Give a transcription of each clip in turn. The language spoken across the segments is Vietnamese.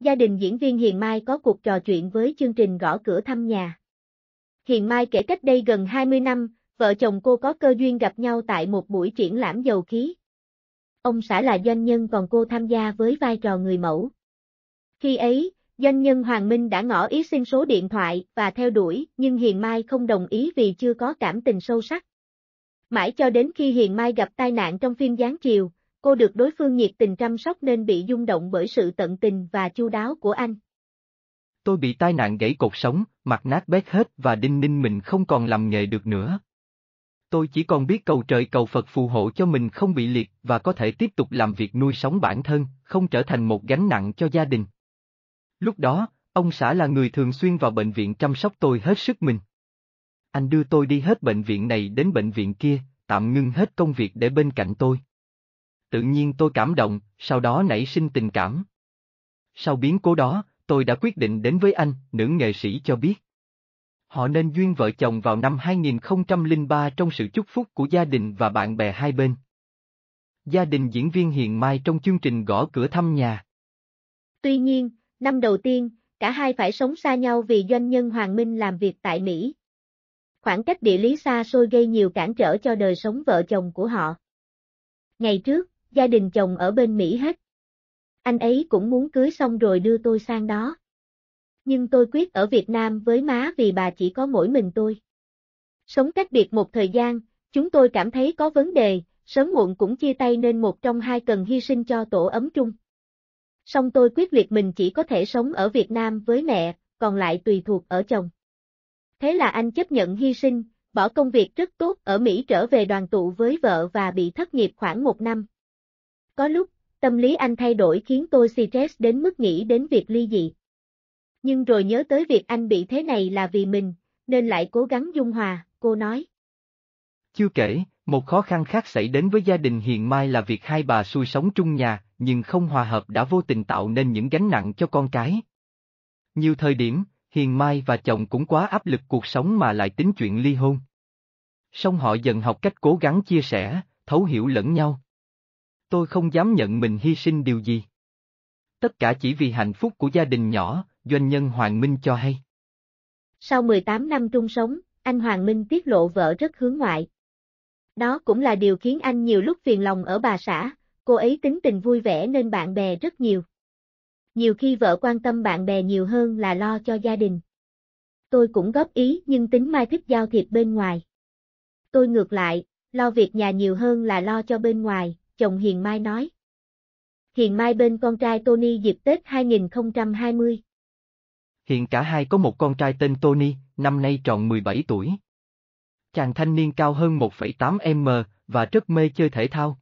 Gia đình diễn viên Hiền Mai có cuộc trò chuyện với chương trình gõ cửa thăm nhà. Hiền Mai kể cách đây gần 20 năm, vợ chồng cô có cơ duyên gặp nhau tại một buổi triển lãm dầu khí. Ông xã là doanh nhân còn cô tham gia với vai trò người mẫu. Khi ấy, doanh nhân Hoàng Minh đã ngỏ ý xin số điện thoại và theo đuổi, nhưng Hiền Mai không đồng ý vì chưa có cảm tình sâu sắc. Mãi cho đến khi Hiền Mai gặp tai nạn trong phim Giáng Chiều, Cô được đối phương nhiệt tình chăm sóc nên bị rung động bởi sự tận tình và chu đáo của anh. Tôi bị tai nạn gãy cột sống, mặt nát bét hết và đinh ninh mình không còn làm nghề được nữa. Tôi chỉ còn biết cầu trời cầu Phật phù hộ cho mình không bị liệt và có thể tiếp tục làm việc nuôi sống bản thân, không trở thành một gánh nặng cho gia đình. Lúc đó, ông xã là người thường xuyên vào bệnh viện chăm sóc tôi hết sức mình. Anh đưa tôi đi hết bệnh viện này đến bệnh viện kia, tạm ngưng hết công việc để bên cạnh tôi tự nhiên tôi cảm động, sau đó nảy sinh tình cảm. Sau biến cố đó, tôi đã quyết định đến với anh, nữ nghệ sĩ cho biết. Họ nên duyên vợ chồng vào năm 2003 trong sự chúc phúc của gia đình và bạn bè hai bên. Gia đình diễn viên Hiền Mai trong chương trình gõ cửa thăm nhà. Tuy nhiên, năm đầu tiên, cả hai phải sống xa nhau vì doanh nhân Hoàng Minh làm việc tại Mỹ. Khoảng cách địa lý xa xôi gây nhiều cản trở cho đời sống vợ chồng của họ. Ngày trước, gia đình chồng ở bên Mỹ hết. Anh ấy cũng muốn cưới xong rồi đưa tôi sang đó. Nhưng tôi quyết ở Việt Nam với má vì bà chỉ có mỗi mình tôi. Sống cách biệt một thời gian, chúng tôi cảm thấy có vấn đề, sớm muộn cũng chia tay nên một trong hai cần hy sinh cho tổ ấm chung. Song tôi quyết liệt mình chỉ có thể sống ở Việt Nam với mẹ, còn lại tùy thuộc ở chồng. Thế là anh chấp nhận hy sinh, bỏ công việc rất tốt ở Mỹ trở về đoàn tụ với vợ và bị thất nghiệp khoảng một năm, có lúc, tâm lý anh thay đổi khiến tôi stress đến mức nghĩ đến việc ly dị. Nhưng rồi nhớ tới việc anh bị thế này là vì mình, nên lại cố gắng dung hòa, cô nói. Chưa kể, một khó khăn khác xảy đến với gia đình hiện mai là việc hai bà xui sống chung nhà, nhưng không hòa hợp đã vô tình tạo nên những gánh nặng cho con cái. Nhiều thời điểm, Hiền Mai và chồng cũng quá áp lực cuộc sống mà lại tính chuyện ly hôn. Song họ dần học cách cố gắng chia sẻ, thấu hiểu lẫn nhau tôi không dám nhận mình hy sinh điều gì. Tất cả chỉ vì hạnh phúc của gia đình nhỏ, doanh nhân Hoàng Minh cho hay. Sau 18 năm chung sống, anh Hoàng Minh tiết lộ vợ rất hướng ngoại. Đó cũng là điều khiến anh nhiều lúc phiền lòng ở bà xã, cô ấy tính tình vui vẻ nên bạn bè rất nhiều. Nhiều khi vợ quan tâm bạn bè nhiều hơn là lo cho gia đình. Tôi cũng góp ý nhưng tính mai thích giao thiệp bên ngoài. Tôi ngược lại, lo việc nhà nhiều hơn là lo cho bên ngoài, chồng Hiền Mai nói. Hiền Mai bên con trai Tony dịp Tết 2020. Hiện cả hai có một con trai tên Tony, năm nay tròn 17 tuổi. Chàng thanh niên cao hơn 1,8m và rất mê chơi thể thao.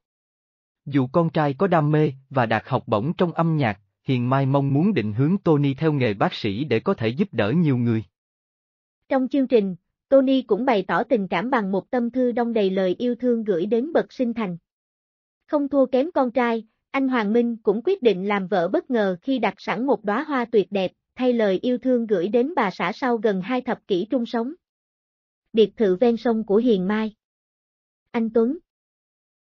Dù con trai có đam mê và đạt học bổng trong âm nhạc, Hiền Mai mong muốn định hướng Tony theo nghề bác sĩ để có thể giúp đỡ nhiều người. Trong chương trình, Tony cũng bày tỏ tình cảm bằng một tâm thư đông đầy lời yêu thương gửi đến bậc sinh thành. Không thua kém con trai, anh Hoàng Minh cũng quyết định làm vợ bất ngờ khi đặt sẵn một đóa hoa tuyệt đẹp, thay lời yêu thương gửi đến bà xã sau gần hai thập kỷ chung sống. Biệt thự ven sông của Hiền Mai Anh Tuấn,